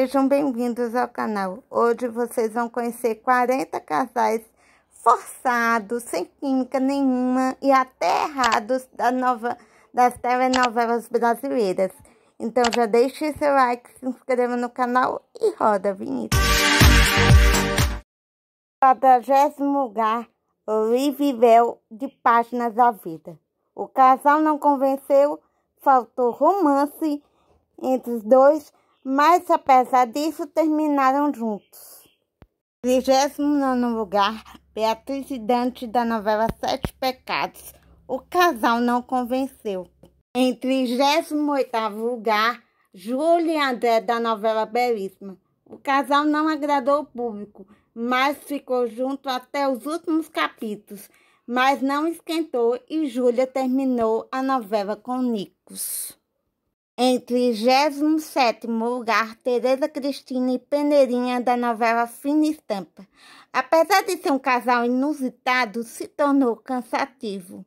Sejam bem-vindos ao canal. Hoje vocês vão conhecer 40 casais forçados, sem química nenhuma e até errados da nova, das telenovelas brasileiras. Então já deixe seu like, se inscreva no canal e roda a vinheta. 40 lugar, Livivel de Páginas da Vida. O casal não convenceu, faltou romance entre os dois mas apesar disso terminaram juntos. 29 lugar, Beatriz e Dante da novela Sete Pecados. O casal não convenceu. Em 38º lugar, Júlia e André da novela Belíssima. O casal não agradou o público, mas ficou junto até os últimos capítulos, mas não esquentou e Júlia terminou a novela com Nicos. Em 37 lugar, Tereza Cristina e Peneirinha da novela Fina Estampa. Apesar de ser um casal inusitado, se tornou cansativo.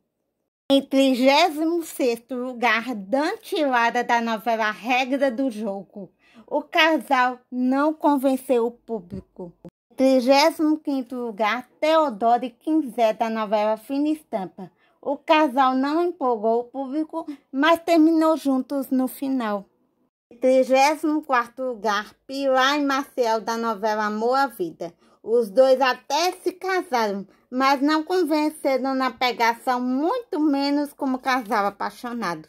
Em 36 lugar, Dante Lara da novela Regra do Jogo. O casal não convenceu o público. Em 35 lugar, Teodoro e Quinzé da novela Fina Estampa. O casal não empolgou o público, mas terminou juntos no final. 34 lugar, Pilar e Marcel da novela Amor à Vida. Os dois até se casaram, mas não convenceram na pegação, muito menos como casal apaixonado.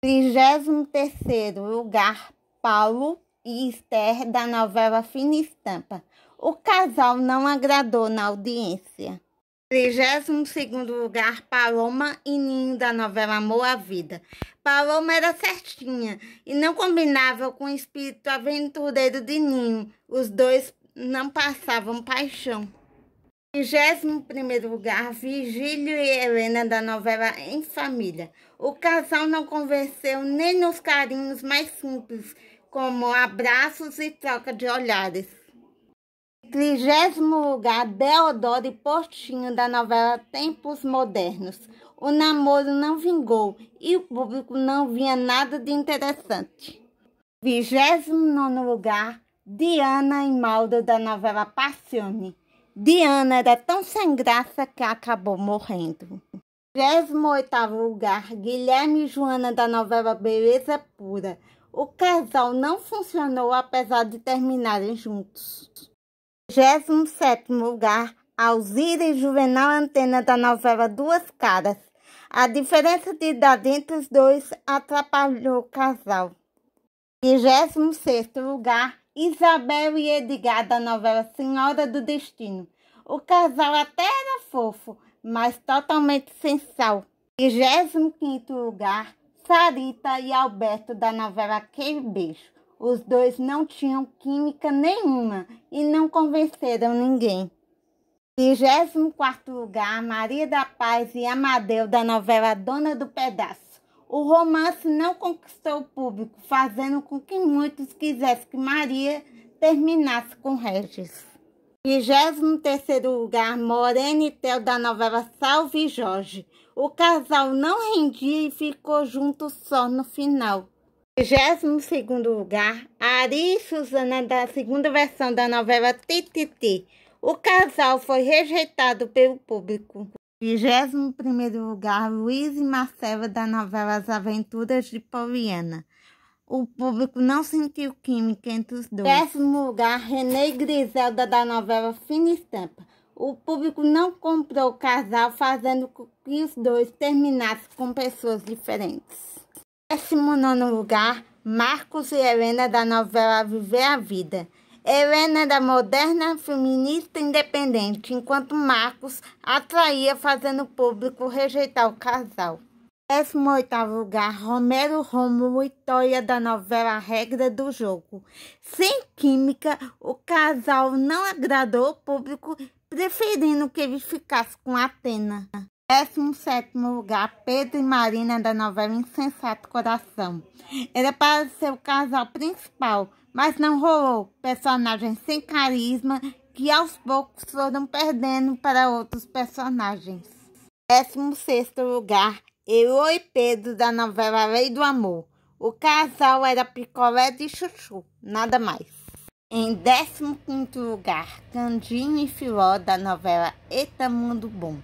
33 lugar, Paulo e Esther da novela Fina Estampa. O casal não agradou na audiência. 32 segundo lugar, Paloma e Ninho da novela Amor à Vida. Paloma era certinha e não combinava com o espírito aventureiro de Ninho. Os dois não passavam paixão. 31 primeiro lugar, Vigílio e Helena da novela Em Família. O casal não convenceu nem nos carinhos mais simples, como abraços e troca de olhares. Trigésimo lugar, Deodoro e Portinho da novela Tempos Modernos. O namoro não vingou e o público não via nada de interessante. Vigésimo nono lugar, Diana e Mauro, da novela Passione. Diana era tão sem graça que acabou morrendo. 28 lugar, Guilherme e Joana, da novela Beleza Pura. O casal não funcionou apesar de terminarem juntos. 27 lugar, Alzira Juvenal Antena da novela Duas Caras. A diferença de idade entre os dois atrapalhou o casal. 26 lugar, Isabel e Edgar da novela Senhora do Destino. O casal até era fofo, mas totalmente sem sal. 25 lugar, Sarita e Alberto da novela Que Beijo. Os dois não tinham química nenhuma e não convenceram ninguém. 24 lugar, Maria da Paz e Amadeu da novela Dona do Pedaço. O romance não conquistou o público, fazendo com que muitos quisessem que Maria terminasse com Regis. 23 lugar, Morena e Theo da novela Salve Jorge. O casal não rendia e ficou junto só no final. 22 lugar, Ari e Suzana da segunda versão da novela Tititi. O casal foi rejeitado pelo público. 21 primeiro lugar, Luiz e Marcela da novela As Aventuras de Poliana. O público não sentiu química entre os dois. Décimo lugar, René e Griselda da novela Fina Estampa. O público não comprou o casal, fazendo com que os dois terminassem com pessoas diferentes nono lugar, Marcos e Helena da novela Viver a Vida. Helena era moderna, feminista independente, enquanto Marcos atraía fazendo o público rejeitar o casal. 18 lugar, Romero Romulo e Toya da novela Regra do Jogo. Sem química, o casal não agradou o público, preferindo que ele ficasse com Atena. 17 lugar, Pedro e Marina, da novela Insensato Coração. Era para ser o casal principal, mas não rolou. Personagens sem carisma que aos poucos foram perdendo para outros personagens. 16 lugar, Eloy e Pedro, da novela Lei do Amor. O casal era picolé de chuchu, nada mais. Em 15 lugar, Candinho e Filó, da novela Eita Mundo Bom.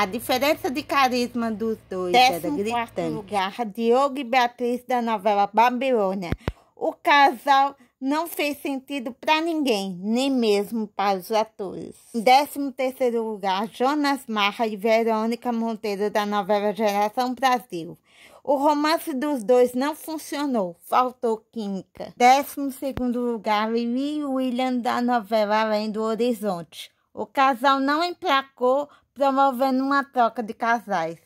A diferença de carisma dos dois é Décimo era gritante. quarto lugar, Diogo e Beatriz da novela Babilônia. O casal não fez sentido para ninguém, nem mesmo para os atores. Em terceiro lugar, Jonas Marra e Verônica Monteiro da novela Geração Brasil. O romance dos dois não funcionou, faltou química. Décimo segundo lugar, Lili e William da novela Além do Horizonte. O casal não emplacou promovendo uma troca de casais.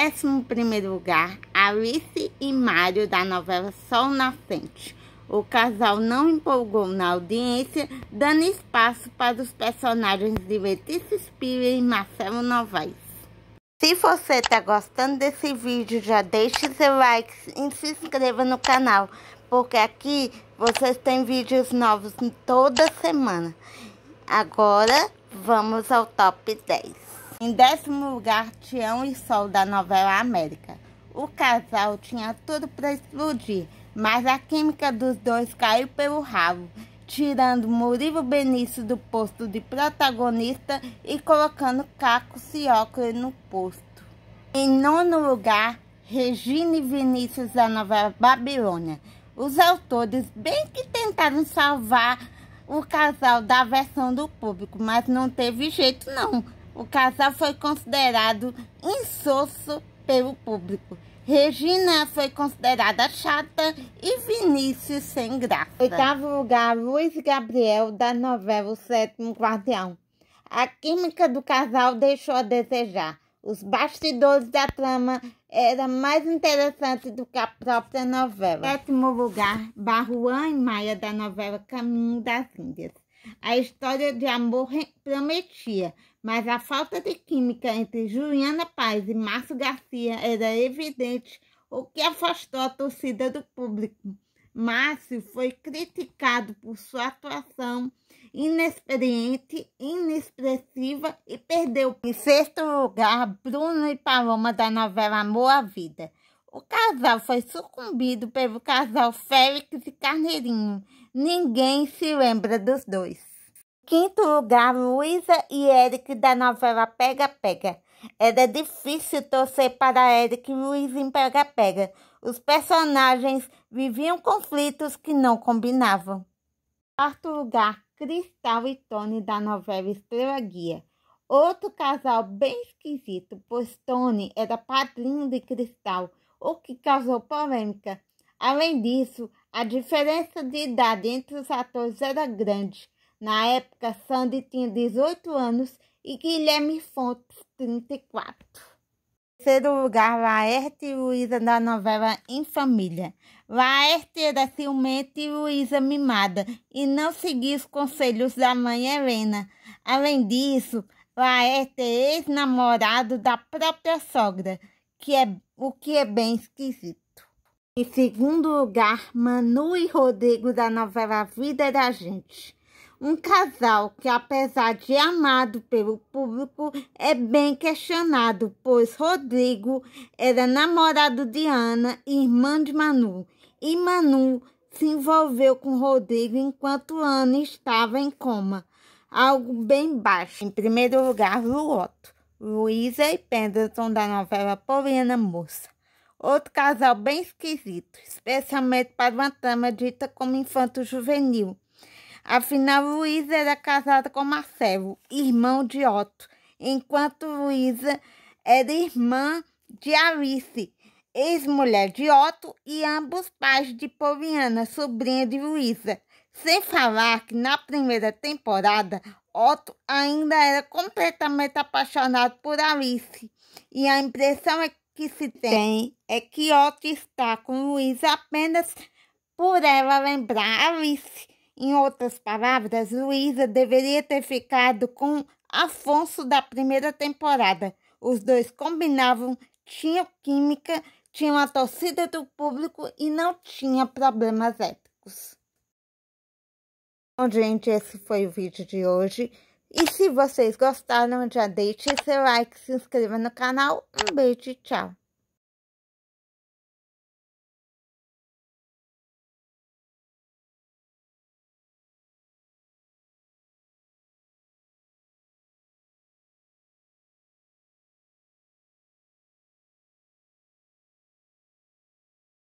Décimo primeiro lugar, Alice e Mário da novela Sol Nascente. O casal não empolgou na audiência, dando espaço para os personagens de Letícia Spira e Marcelo Novaes. Se você está gostando desse vídeo, já deixe seu like e se inscreva no canal, porque aqui vocês têm vídeos novos toda semana. Agora, vamos ao top 10. Em décimo lugar, Tião e Sol da novela América. O casal tinha tudo para explodir, mas a química dos dois caiu pelo ralo, tirando Murilo Benício do posto de protagonista e colocando Caco Ciocoli no posto. Em nono lugar, Regina e Vinícius da novela Babilônia. Os autores bem que tentaram salvar o casal da versão do público, mas não teve jeito não. O casal foi considerado insosso pelo público. Regina foi considerada chata e Vinícius sem graça. Oitavo lugar, Luiz Gabriel, da novela O Sétimo Guardião. A química do casal deixou a desejar. Os bastidores da trama era mais interessante do que a própria novela. Sétimo lugar, Barruan e Maia, da novela Caminho das Índias. A história de amor prometia, mas a falta de química entre Juliana Paz e Márcio Garcia era evidente, o que afastou a torcida do público. Márcio foi criticado por sua atuação inexperiente, inexpressiva e perdeu em sexto lugar Bruno e Paloma da novela Amor à Vida. O casal foi sucumbido pelo casal Félix e Carneirinho, Ninguém se lembra dos dois. Quinto lugar, Luísa e Eric da novela Pega Pega. Era difícil torcer para Eric e Luísa em Pega Pega. Os personagens viviam conflitos que não combinavam. Quarto lugar, Cristal e Tony da novela Estrela Guia. Outro casal bem esquisito, pois Tony era padrinho de Cristal, o que causou polêmica. Além disso, a diferença de idade entre os atores era grande. Na época, Sandy tinha 18 anos e Guilherme Fontes, 34. Em terceiro lugar, Laerte e Luísa da novela Em Família. Laerte era ciumenta e Luísa mimada e não seguia os conselhos da mãe Helena. Além disso, Laerte é ex-namorado da própria sogra, que é, o que é bem esquisito. Em segundo lugar, Manu e Rodrigo da novela Vida da Gente. Um casal que, apesar de amado pelo público, é bem questionado, pois Rodrigo era namorado de Ana, irmã de Manu, e Manu se envolveu com Rodrigo enquanto Ana estava em coma, algo bem baixo. Em primeiro lugar, Luoto, Luísa e Pendleton da novela Poliana Moça. Outro casal bem esquisito, especialmente para uma trama dita como infanto juvenil. Afinal, Luísa era casada com Marcelo, irmão de Otto, enquanto Luísa era irmã de Alice, ex-mulher de Otto e ambos pais de Poliana, sobrinha de Luísa. Sem falar que na primeira temporada, Otto ainda era completamente apaixonado por Alice. E a impressão é que que se tem é que Otto está com Luiz apenas por ela lembrar Alice. Em outras palavras, Luísa deveria ter ficado com Afonso da primeira temporada. Os dois combinavam, tinham química, tinham a torcida do público e não tinha problemas éticos. Bom, gente, esse foi o vídeo de hoje. E se vocês gostaram, já deixe seu like, se inscreva no canal. Um beijo e tchau!